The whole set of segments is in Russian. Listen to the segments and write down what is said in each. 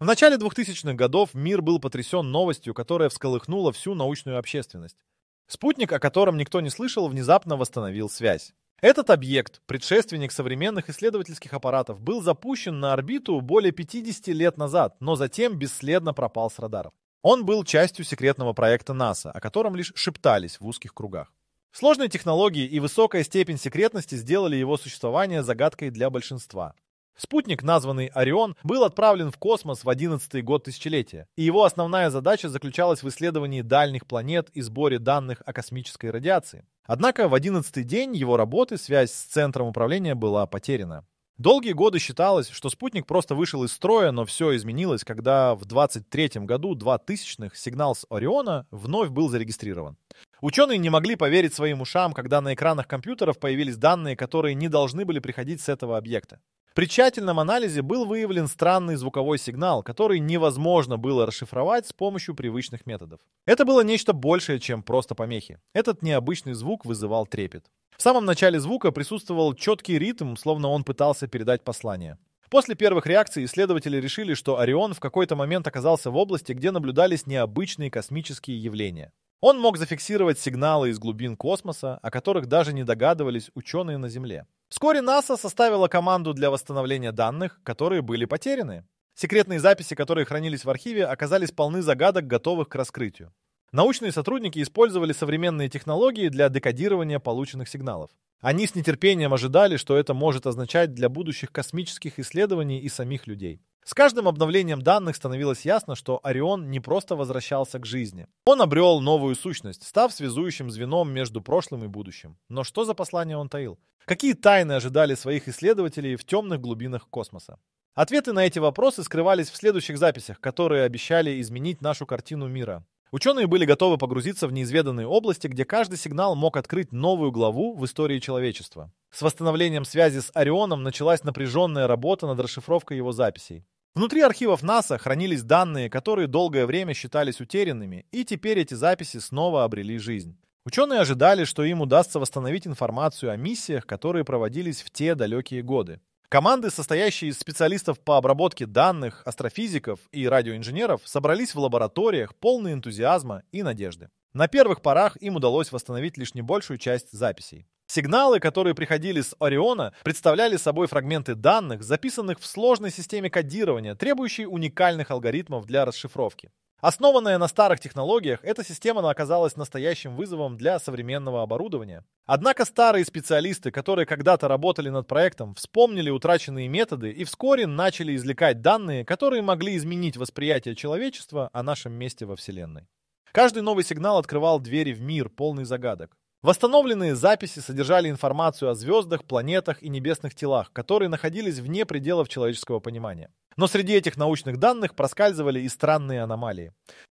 В начале 2000-х годов мир был потрясен новостью, которая всколыхнула всю научную общественность. Спутник, о котором никто не слышал, внезапно восстановил связь. Этот объект, предшественник современных исследовательских аппаратов, был запущен на орбиту более 50 лет назад, но затем бесследно пропал с радаров. Он был частью секретного проекта НАСА, о котором лишь шептались в узких кругах. Сложные технологии и высокая степень секретности сделали его существование загадкой для большинства. Спутник, названный «Орион», был отправлен в космос в 11 год тысячелетия, и его основная задача заключалась в исследовании дальних планет и сборе данных о космической радиации. Однако в 11 день его работы связь с центром управления была потеряна. Долгие годы считалось, что спутник просто вышел из строя, но все изменилось, когда в 23 году 2000-х сигнал с Ориона вновь был зарегистрирован. Ученые не могли поверить своим ушам, когда на экранах компьютеров появились данные, которые не должны были приходить с этого объекта. При тщательном анализе был выявлен странный звуковой сигнал, который невозможно было расшифровать с помощью привычных методов. Это было нечто большее, чем просто помехи. Этот необычный звук вызывал трепет. В самом начале звука присутствовал четкий ритм, словно он пытался передать послание. После первых реакций исследователи решили, что Орион в какой-то момент оказался в области, где наблюдались необычные космические явления. Он мог зафиксировать сигналы из глубин космоса, о которых даже не догадывались ученые на Земле. Вскоре НАСА составила команду для восстановления данных, которые были потеряны. Секретные записи, которые хранились в архиве, оказались полны загадок, готовых к раскрытию. Научные сотрудники использовали современные технологии для декодирования полученных сигналов. Они с нетерпением ожидали, что это может означать для будущих космических исследований и самих людей. С каждым обновлением данных становилось ясно, что Орион не просто возвращался к жизни. Он обрел новую сущность, став связующим звеном между прошлым и будущим. Но что за послание он таил? Какие тайны ожидали своих исследователей в темных глубинах космоса? Ответы на эти вопросы скрывались в следующих записях, которые обещали изменить нашу картину мира. Ученые были готовы погрузиться в неизведанные области, где каждый сигнал мог открыть новую главу в истории человечества. С восстановлением связи с Орионом началась напряженная работа над расшифровкой его записей. Внутри архивов НАСА хранились данные, которые долгое время считались утерянными, и теперь эти записи снова обрели жизнь. Ученые ожидали, что им удастся восстановить информацию о миссиях, которые проводились в те далекие годы. Команды, состоящие из специалистов по обработке данных, астрофизиков и радиоинженеров, собрались в лабораториях полные энтузиазма и надежды. На первых порах им удалось восстановить лишь небольшую часть записей. Сигналы, которые приходили с Ориона, представляли собой фрагменты данных, записанных в сложной системе кодирования, требующей уникальных алгоритмов для расшифровки. Основанная на старых технологиях, эта система оказалась настоящим вызовом для современного оборудования. Однако старые специалисты, которые когда-то работали над проектом, вспомнили утраченные методы и вскоре начали извлекать данные, которые могли изменить восприятие человечества о нашем месте во Вселенной. Каждый новый сигнал открывал двери в мир, полный загадок. Восстановленные записи содержали информацию о звездах, планетах и небесных телах, которые находились вне пределов человеческого понимания. Но среди этих научных данных проскальзывали и странные аномалии.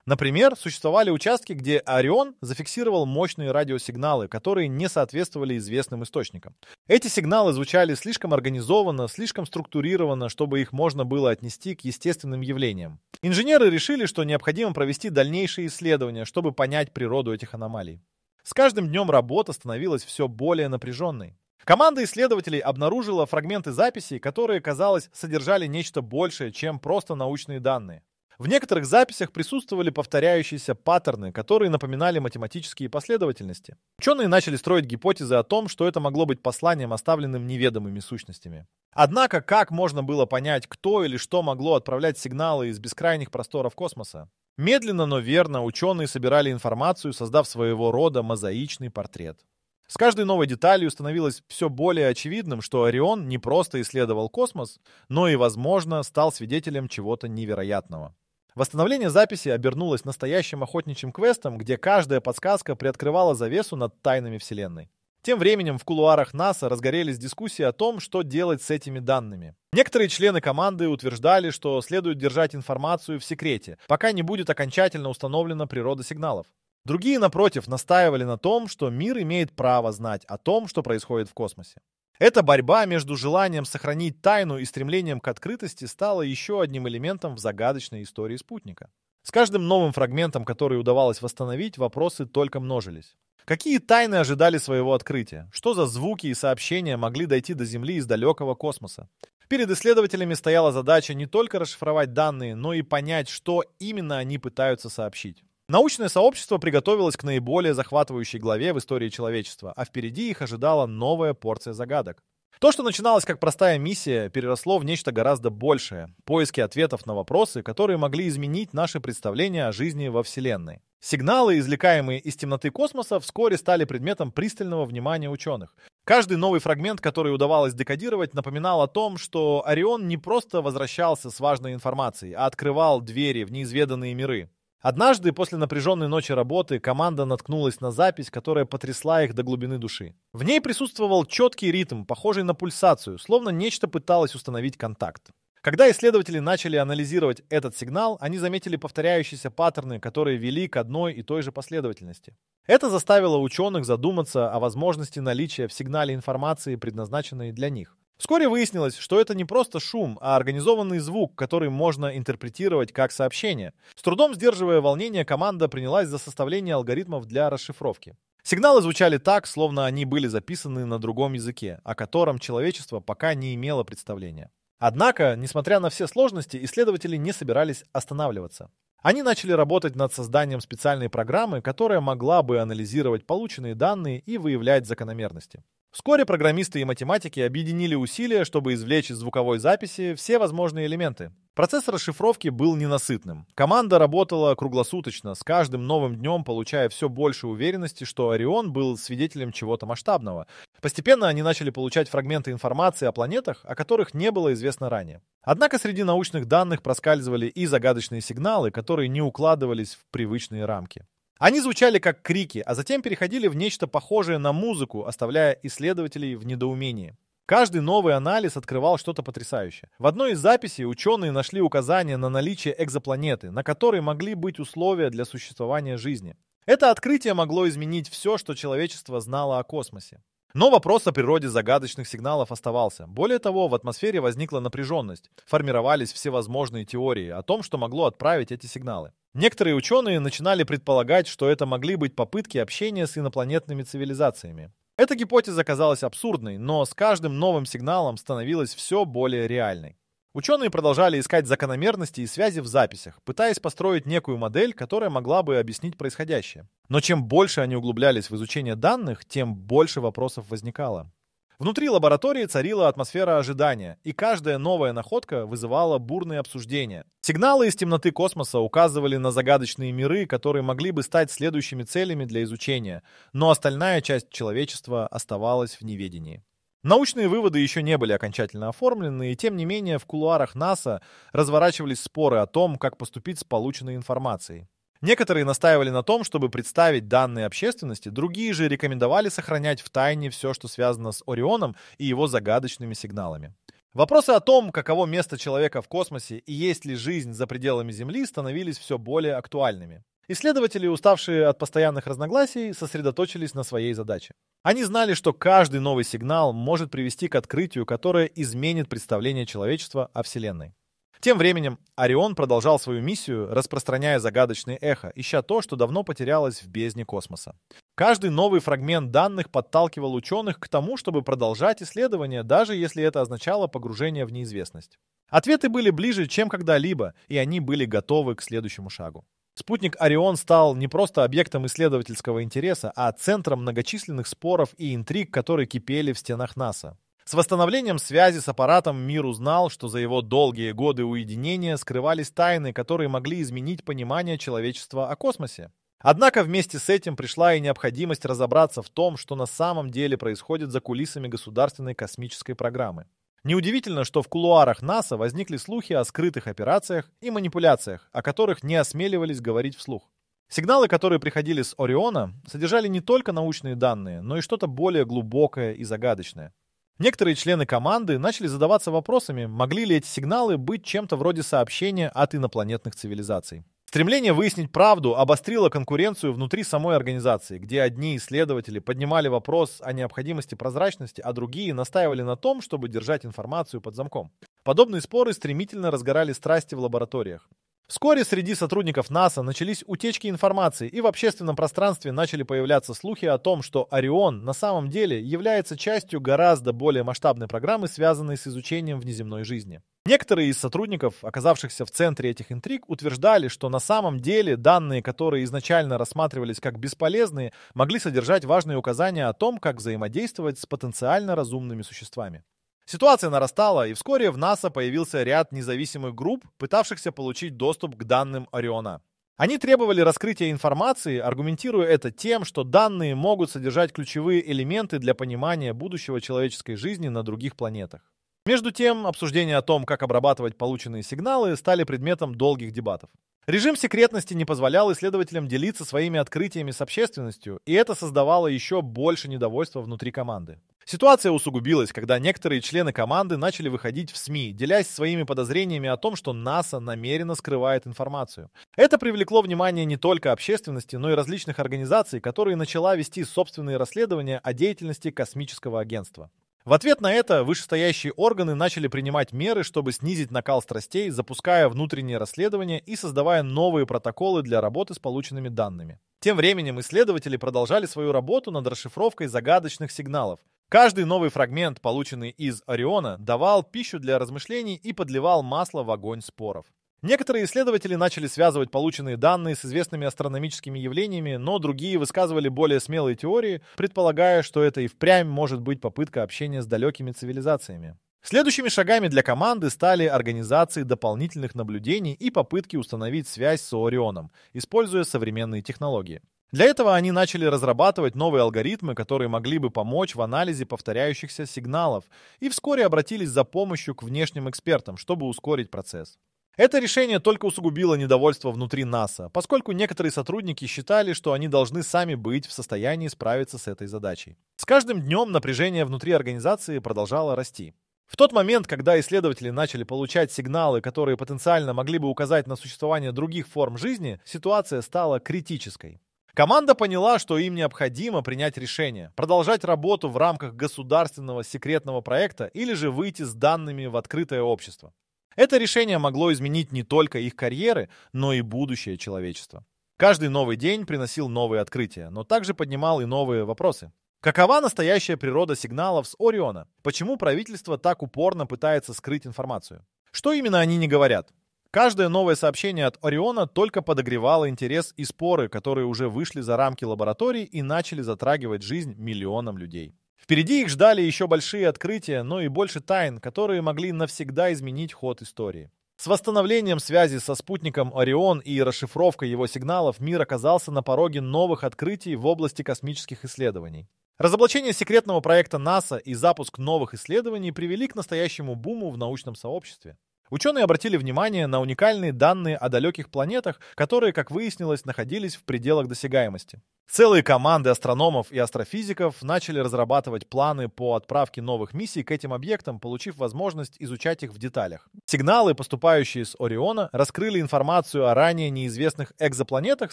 Например, существовали участки, где Орион зафиксировал мощные радиосигналы, которые не соответствовали известным источникам. Эти сигналы звучали слишком организованно, слишком структурированно, чтобы их можно было отнести к естественным явлениям. Инженеры решили, что необходимо провести дальнейшие исследования, чтобы понять природу этих аномалий. С каждым днем работа становилась все более напряженной. Команда исследователей обнаружила фрагменты записей, которые, казалось, содержали нечто большее, чем просто научные данные. В некоторых записях присутствовали повторяющиеся паттерны, которые напоминали математические последовательности. Ученые начали строить гипотезы о том, что это могло быть посланием, оставленным неведомыми сущностями. Однако, как можно было понять, кто или что могло отправлять сигналы из бескрайних просторов космоса? Медленно, но верно ученые собирали информацию, создав своего рода мозаичный портрет. С каждой новой деталью становилось все более очевидным, что Орион не просто исследовал космос, но и, возможно, стал свидетелем чего-то невероятного. Восстановление записи обернулось настоящим охотничьим квестом, где каждая подсказка приоткрывала завесу над тайнами Вселенной. Тем временем в кулуарах НАСА разгорелись дискуссии о том, что делать с этими данными. Некоторые члены команды утверждали, что следует держать информацию в секрете, пока не будет окончательно установлена природа сигналов. Другие, напротив, настаивали на том, что мир имеет право знать о том, что происходит в космосе. Эта борьба между желанием сохранить тайну и стремлением к открытости стала еще одним элементом в загадочной истории спутника. С каждым новым фрагментом, который удавалось восстановить, вопросы только множились. Какие тайны ожидали своего открытия? Что за звуки и сообщения могли дойти до Земли из далекого космоса? Перед исследователями стояла задача не только расшифровать данные, но и понять, что именно они пытаются сообщить. Научное сообщество приготовилось к наиболее захватывающей главе в истории человечества, а впереди их ожидала новая порция загадок. То, что начиналось как простая миссия, переросло в нечто гораздо большее – поиски ответов на вопросы, которые могли изменить наше представление о жизни во Вселенной. Сигналы, извлекаемые из темноты космоса, вскоре стали предметом пристального внимания ученых. Каждый новый фрагмент, который удавалось декодировать, напоминал о том, что Орион не просто возвращался с важной информацией, а открывал двери в неизведанные миры. Однажды после напряженной ночи работы команда наткнулась на запись, которая потрясла их до глубины души. В ней присутствовал четкий ритм, похожий на пульсацию, словно нечто пыталось установить контакт. Когда исследователи начали анализировать этот сигнал, они заметили повторяющиеся паттерны, которые вели к одной и той же последовательности. Это заставило ученых задуматься о возможности наличия в сигнале информации, предназначенной для них. Вскоре выяснилось, что это не просто шум, а организованный звук, который можно интерпретировать как сообщение. С трудом сдерживая волнение, команда принялась за составление алгоритмов для расшифровки. Сигналы звучали так, словно они были записаны на другом языке, о котором человечество пока не имело представления. Однако, несмотря на все сложности, исследователи не собирались останавливаться. Они начали работать над созданием специальной программы, которая могла бы анализировать полученные данные и выявлять закономерности. Вскоре программисты и математики объединили усилия, чтобы извлечь из звуковой записи все возможные элементы. Процесс расшифровки был ненасытным. Команда работала круглосуточно, с каждым новым днем получая все больше уверенности, что Орион был свидетелем чего-то масштабного. Постепенно они начали получать фрагменты информации о планетах, о которых не было известно ранее. Однако среди научных данных проскальзывали и загадочные сигналы, которые не укладывались в привычные рамки. Они звучали как крики, а затем переходили в нечто похожее на музыку, оставляя исследователей в недоумении. Каждый новый анализ открывал что-то потрясающее. В одной из записей ученые нашли указания на наличие экзопланеты, на которой могли быть условия для существования жизни. Это открытие могло изменить все, что человечество знало о космосе. Но вопрос о природе загадочных сигналов оставался. Более того, в атмосфере возникла напряженность. Формировались всевозможные теории о том, что могло отправить эти сигналы. Некоторые ученые начинали предполагать, что это могли быть попытки общения с инопланетными цивилизациями. Эта гипотеза казалась абсурдной, но с каждым новым сигналом становилась все более реальной. Ученые продолжали искать закономерности и связи в записях, пытаясь построить некую модель, которая могла бы объяснить происходящее. Но чем больше они углублялись в изучение данных, тем больше вопросов возникало. Внутри лаборатории царила атмосфера ожидания, и каждая новая находка вызывала бурные обсуждения. Сигналы из темноты космоса указывали на загадочные миры, которые могли бы стать следующими целями для изучения, но остальная часть человечества оставалась в неведении. Научные выводы еще не были окончательно оформлены, и тем не менее в кулуарах НАСА разворачивались споры о том, как поступить с полученной информацией. Некоторые настаивали на том, чтобы представить данные общественности, другие же рекомендовали сохранять в тайне все, что связано с Орионом и его загадочными сигналами. Вопросы о том, каково место человека в космосе и есть ли жизнь за пределами Земли, становились все более актуальными. Исследователи, уставшие от постоянных разногласий, сосредоточились на своей задаче. Они знали, что каждый новый сигнал может привести к открытию, которое изменит представление человечества о Вселенной. Тем временем Орион продолжал свою миссию, распространяя загадочные эхо, ища то, что давно потерялось в бездне космоса. Каждый новый фрагмент данных подталкивал ученых к тому, чтобы продолжать исследования, даже если это означало погружение в неизвестность. Ответы были ближе, чем когда-либо, и они были готовы к следующему шагу. Спутник Орион стал не просто объектом исследовательского интереса, а центром многочисленных споров и интриг, которые кипели в стенах НАСА. С восстановлением связи с аппаратом мир узнал, что за его долгие годы уединения скрывались тайны, которые могли изменить понимание человечества о космосе. Однако вместе с этим пришла и необходимость разобраться в том, что на самом деле происходит за кулисами государственной космической программы. Неудивительно, что в кулуарах НАСА возникли слухи о скрытых операциях и манипуляциях, о которых не осмеливались говорить вслух. Сигналы, которые приходили с Ориона, содержали не только научные данные, но и что-то более глубокое и загадочное. Некоторые члены команды начали задаваться вопросами, могли ли эти сигналы быть чем-то вроде сообщения от инопланетных цивилизаций. Стремление выяснить правду обострило конкуренцию внутри самой организации, где одни исследователи поднимали вопрос о необходимости прозрачности, а другие настаивали на том, чтобы держать информацию под замком. Подобные споры стремительно разгорали страсти в лабораториях. Вскоре среди сотрудников НАСА начались утечки информации, и в общественном пространстве начали появляться слухи о том, что Орион на самом деле является частью гораздо более масштабной программы, связанной с изучением внеземной жизни. Некоторые из сотрудников, оказавшихся в центре этих интриг, утверждали, что на самом деле данные, которые изначально рассматривались как бесполезные, могли содержать важные указания о том, как взаимодействовать с потенциально разумными существами. Ситуация нарастала, и вскоре в НАСА появился ряд независимых групп, пытавшихся получить доступ к данным Ориона. Они требовали раскрытия информации, аргументируя это тем, что данные могут содержать ключевые элементы для понимания будущего человеческой жизни на других планетах. Между тем, обсуждения о том, как обрабатывать полученные сигналы, стали предметом долгих дебатов. Режим секретности не позволял исследователям делиться своими открытиями с общественностью, и это создавало еще больше недовольства внутри команды. Ситуация усугубилась, когда некоторые члены команды начали выходить в СМИ, делясь своими подозрениями о том, что НАСА намеренно скрывает информацию. Это привлекло внимание не только общественности, но и различных организаций, которые начала вести собственные расследования о деятельности космического агентства. В ответ на это вышестоящие органы начали принимать меры, чтобы снизить накал страстей, запуская внутренние расследования и создавая новые протоколы для работы с полученными данными. Тем временем исследователи продолжали свою работу над расшифровкой загадочных сигналов. Каждый новый фрагмент, полученный из Ориона, давал пищу для размышлений и подливал масло в огонь споров. Некоторые исследователи начали связывать полученные данные с известными астрономическими явлениями, но другие высказывали более смелые теории, предполагая, что это и впрямь может быть попытка общения с далекими цивилизациями. Следующими шагами для команды стали организации дополнительных наблюдений и попытки установить связь с Орионом, используя современные технологии. Для этого они начали разрабатывать новые алгоритмы, которые могли бы помочь в анализе повторяющихся сигналов, и вскоре обратились за помощью к внешним экспертам, чтобы ускорить процесс. Это решение только усугубило недовольство внутри НАСА, поскольку некоторые сотрудники считали, что они должны сами быть в состоянии справиться с этой задачей. С каждым днем напряжение внутри организации продолжало расти. В тот момент, когда исследователи начали получать сигналы, которые потенциально могли бы указать на существование других форм жизни, ситуация стала критической. Команда поняла, что им необходимо принять решение, продолжать работу в рамках государственного секретного проекта или же выйти с данными в открытое общество. Это решение могло изменить не только их карьеры, но и будущее человечества. Каждый новый день приносил новые открытия, но также поднимал и новые вопросы. Какова настоящая природа сигналов с Ориона? Почему правительство так упорно пытается скрыть информацию? Что именно они не говорят? Каждое новое сообщение от Ориона только подогревало интерес и споры, которые уже вышли за рамки лаборатории и начали затрагивать жизнь миллионам людей. Впереди их ждали еще большие открытия, но и больше тайн, которые могли навсегда изменить ход истории. С восстановлением связи со спутником Орион и расшифровкой его сигналов мир оказался на пороге новых открытий в области космических исследований. Разоблачение секретного проекта НАСА и запуск новых исследований привели к настоящему буму в научном сообществе. Ученые обратили внимание на уникальные данные о далеких планетах, которые, как выяснилось, находились в пределах досягаемости. Целые команды астрономов и астрофизиков начали разрабатывать планы по отправке новых миссий к этим объектам, получив возможность изучать их в деталях. Сигналы, поступающие с Ориона, раскрыли информацию о ранее неизвестных экзопланетах,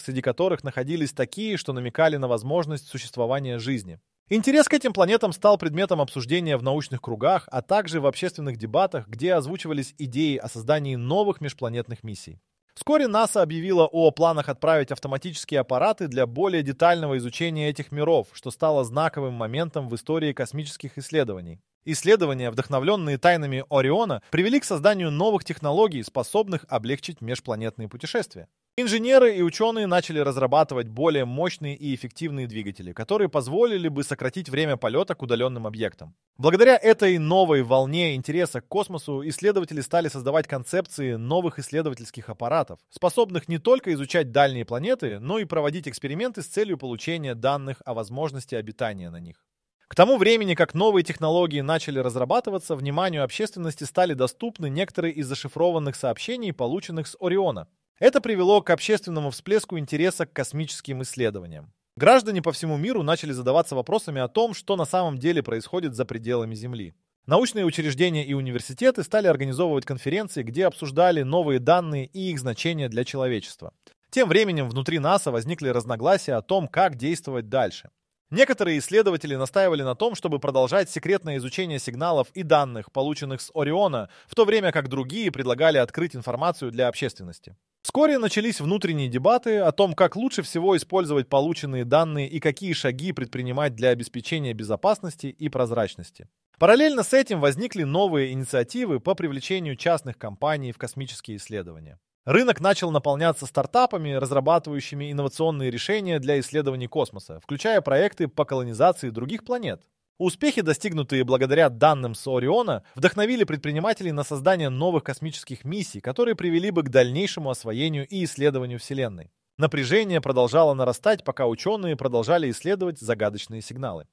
среди которых находились такие, что намекали на возможность существования жизни. Интерес к этим планетам стал предметом обсуждения в научных кругах, а также в общественных дебатах, где озвучивались идеи о создании новых межпланетных миссий. Вскоре НАСА объявила о планах отправить автоматические аппараты для более детального изучения этих миров, что стало знаковым моментом в истории космических исследований. Исследования, вдохновленные тайнами Ориона, привели к созданию новых технологий, способных облегчить межпланетные путешествия. Инженеры и ученые начали разрабатывать более мощные и эффективные двигатели, которые позволили бы сократить время полета к удаленным объектам. Благодаря этой новой волне интереса к космосу исследователи стали создавать концепции новых исследовательских аппаратов, способных не только изучать дальние планеты, но и проводить эксперименты с целью получения данных о возможности обитания на них. К тому времени, как новые технологии начали разрабатываться, вниманию общественности стали доступны некоторые из зашифрованных сообщений, полученных с Ориона. Это привело к общественному всплеску интереса к космическим исследованиям. Граждане по всему миру начали задаваться вопросами о том, что на самом деле происходит за пределами Земли. Научные учреждения и университеты стали организовывать конференции, где обсуждали новые данные и их значение для человечества. Тем временем внутри НАСА возникли разногласия о том, как действовать дальше. Некоторые исследователи настаивали на том, чтобы продолжать секретное изучение сигналов и данных, полученных с Ориона, в то время как другие предлагали открыть информацию для общественности. Вскоре начались внутренние дебаты о том, как лучше всего использовать полученные данные и какие шаги предпринимать для обеспечения безопасности и прозрачности. Параллельно с этим возникли новые инициативы по привлечению частных компаний в космические исследования. Рынок начал наполняться стартапами, разрабатывающими инновационные решения для исследований космоса, включая проекты по колонизации других планет. Успехи, достигнутые благодаря данным с Ориона, вдохновили предпринимателей на создание новых космических миссий, которые привели бы к дальнейшему освоению и исследованию Вселенной. Напряжение продолжало нарастать, пока ученые продолжали исследовать загадочные сигналы.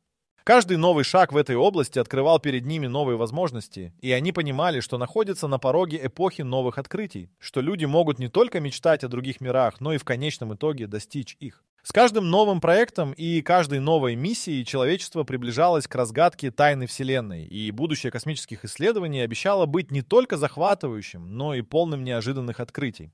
Каждый новый шаг в этой области открывал перед ними новые возможности, и они понимали, что находятся на пороге эпохи новых открытий, что люди могут не только мечтать о других мирах, но и в конечном итоге достичь их. С каждым новым проектом и каждой новой миссией человечество приближалось к разгадке тайны Вселенной, и будущее космических исследований обещало быть не только захватывающим, но и полным неожиданных открытий.